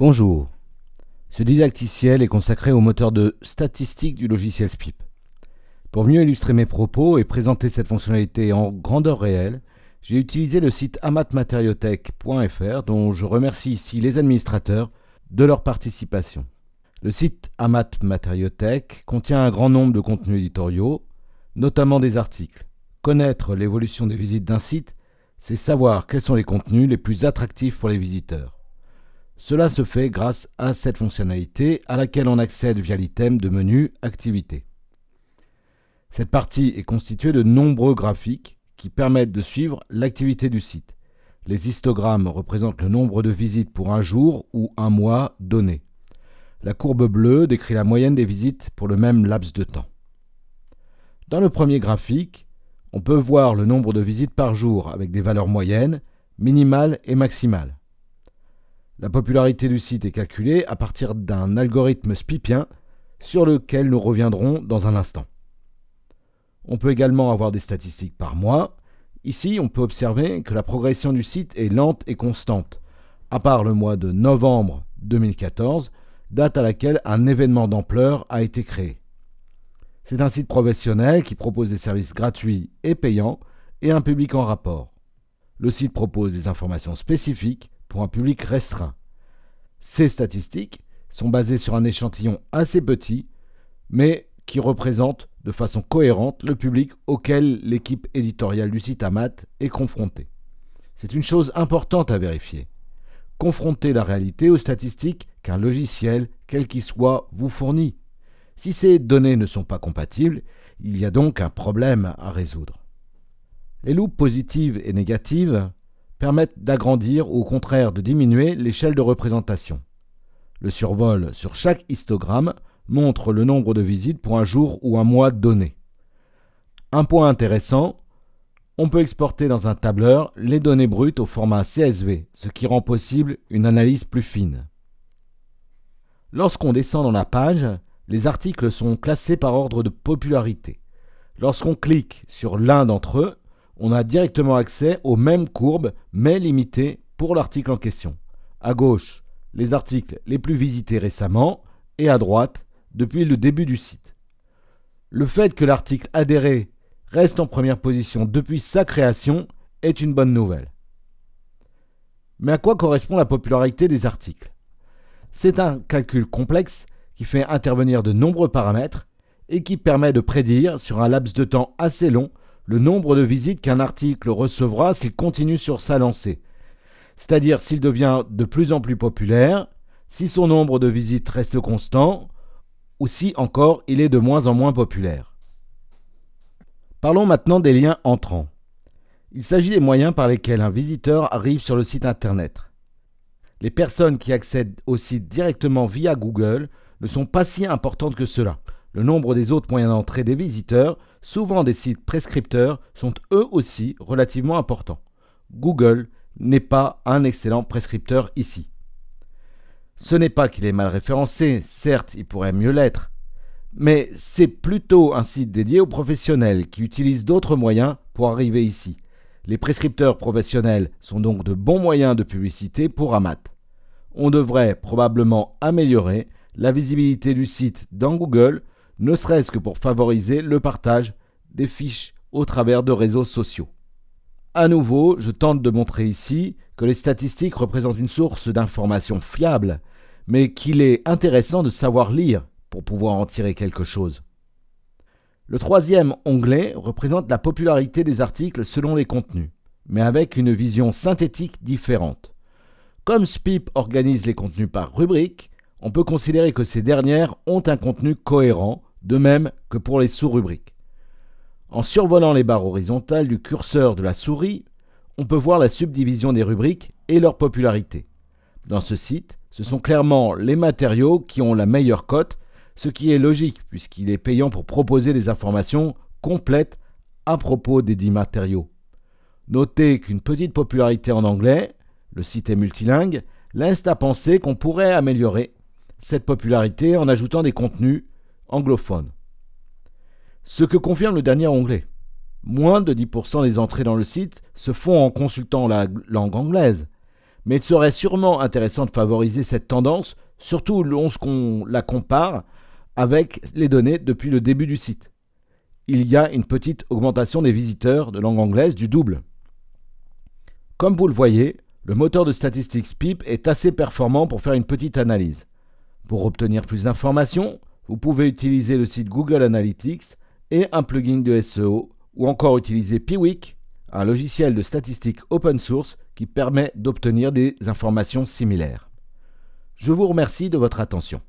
Bonjour. Ce didacticiel est consacré au moteur de statistique du logiciel SPIP. Pour mieux illustrer mes propos et présenter cette fonctionnalité en grandeur réelle, j'ai utilisé le site amatmatériothèque.fr dont je remercie ici les administrateurs de leur participation. Le site Amat contient un grand nombre de contenus éditoriaux, notamment des articles. Connaître l'évolution des visites d'un site, c'est savoir quels sont les contenus les plus attractifs pour les visiteurs. Cela se fait grâce à cette fonctionnalité à laquelle on accède via l'item de menu Activité. Cette partie est constituée de nombreux graphiques qui permettent de suivre l'activité du site. Les histogrammes représentent le nombre de visites pour un jour ou un mois donné. La courbe bleue décrit la moyenne des visites pour le même laps de temps. Dans le premier graphique, on peut voir le nombre de visites par jour avec des valeurs moyennes, minimales et maximales. La popularité du site est calculée à partir d'un algorithme spipien sur lequel nous reviendrons dans un instant. On peut également avoir des statistiques par mois. Ici, on peut observer que la progression du site est lente et constante, à part le mois de novembre 2014, date à laquelle un événement d'ampleur a été créé. C'est un site professionnel qui propose des services gratuits et payants et un public en rapport. Le site propose des informations spécifiques pour un public restreint. Ces statistiques sont basées sur un échantillon assez petit, mais qui représente de façon cohérente le public auquel l'équipe éditoriale du site Amat est confrontée. C'est une chose importante à vérifier. Confrontez la réalité aux statistiques qu'un logiciel, quel qu'il soit, vous fournit. Si ces données ne sont pas compatibles, il y a donc un problème à résoudre. Les loupes positives et négatives permettent d'agrandir ou au contraire de diminuer l'échelle de représentation. Le survol sur chaque histogramme montre le nombre de visites pour un jour ou un mois donné. Un point intéressant, on peut exporter dans un tableur les données brutes au format CSV, ce qui rend possible une analyse plus fine. Lorsqu'on descend dans la page, les articles sont classés par ordre de popularité. Lorsqu'on clique sur l'un d'entre eux, on a directement accès aux mêmes courbes, mais limitées pour l'article en question. À gauche, les articles les plus visités récemment, et à droite, depuis le début du site. Le fait que l'article adhéré reste en première position depuis sa création est une bonne nouvelle. Mais à quoi correspond la popularité des articles C'est un calcul complexe qui fait intervenir de nombreux paramètres et qui permet de prédire sur un laps de temps assez long le nombre de visites qu'un article recevra s'il continue sur sa lancée. C'est-à-dire s'il devient de plus en plus populaire, si son nombre de visites reste constant, ou si encore il est de moins en moins populaire. Parlons maintenant des liens entrants. Il s'agit des moyens par lesquels un visiteur arrive sur le site Internet. Les personnes qui accèdent au site directement via Google ne sont pas si importantes que cela. Le nombre des autres moyens d'entrée des visiteurs, souvent des sites prescripteurs, sont eux aussi relativement importants. Google n'est pas un excellent prescripteur ici. Ce n'est pas qu'il est mal référencé, certes il pourrait mieux l'être, mais c'est plutôt un site dédié aux professionnels qui utilisent d'autres moyens pour arriver ici. Les prescripteurs professionnels sont donc de bons moyens de publicité pour Amat. On devrait probablement améliorer la visibilité du site dans Google ne serait-ce que pour favoriser le partage des fiches au travers de réseaux sociaux. À nouveau, je tente de montrer ici que les statistiques représentent une source d'informations fiable, mais qu'il est intéressant de savoir lire pour pouvoir en tirer quelque chose. Le troisième onglet représente la popularité des articles selon les contenus, mais avec une vision synthétique différente. Comme SPIP organise les contenus par rubrique, on peut considérer que ces dernières ont un contenu cohérent de même que pour les sous-rubriques. En survolant les barres horizontales du curseur de la souris, on peut voir la subdivision des rubriques et leur popularité. Dans ce site, ce sont clairement les matériaux qui ont la meilleure cote, ce qui est logique puisqu'il est payant pour proposer des informations complètes à propos des dix matériaux. Notez qu'une petite popularité en anglais, le site est multilingue, laisse à penser qu'on pourrait améliorer cette popularité en ajoutant des contenus anglophone. Ce que confirme le dernier onglet. Moins de 10% des entrées dans le site se font en consultant la langue anglaise, mais il serait sûrement intéressant de favoriser cette tendance, surtout lorsqu'on la compare avec les données depuis le début du site. Il y a une petite augmentation des visiteurs de langue anglaise du double. Comme vous le voyez, le moteur de statistiques PIP est assez performant pour faire une petite analyse. Pour obtenir plus d'informations, vous pouvez utiliser le site Google Analytics et un plugin de SEO ou encore utiliser Piwik, un logiciel de statistiques open source qui permet d'obtenir des informations similaires. Je vous remercie de votre attention.